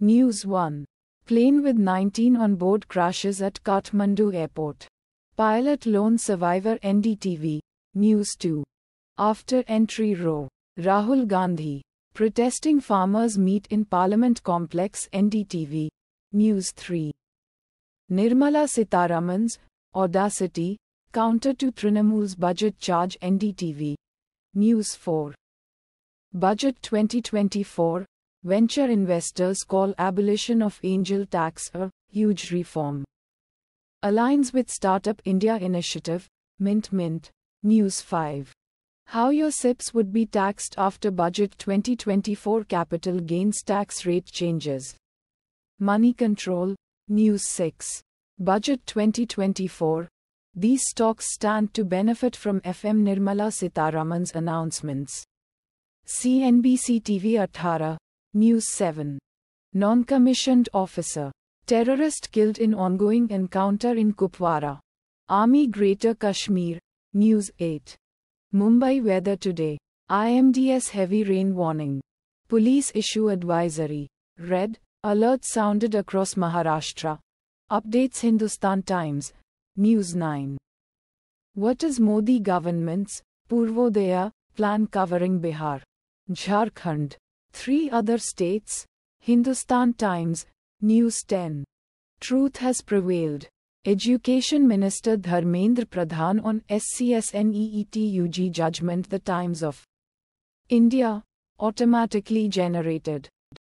News 1. Plane with 19 on board crashes at Kathmandu airport. Pilot lone survivor NDTV. News 2. After entry row, Rahul Gandhi. Protesting farmers meet in Parliament complex NDTV. News 3. Nirmala Sitaraman's audacity counter to Trinamool's budget charge NDTV. News 4. Budget 2024 Venture investors call abolition of angel tax a huge reform. Aligns with Startup India initiative, Mint Mint, News 5. How your SIPs would be taxed after Budget 2024 capital gains tax rate changes. Money Control, News 6. Budget 2024. These stocks stand to benefit from FM Nirmala Sitaraman's announcements. CNBC TV 18 News 7. Non-commissioned officer. Terrorist killed in ongoing encounter in Kupwara. Army Greater Kashmir. News 8. Mumbai weather today. IMDS heavy rain warning. Police issue advisory. Red alert sounded across Maharashtra. Updates Hindustan Times. News 9. What is Modi government's Purvodaya plan covering Bihar? Jharkhand. Three other states, Hindustan Times, News 10. Truth has prevailed. Education Minister Dharmendra Pradhan on SCSNEETUG judgment The Times of India, automatically generated.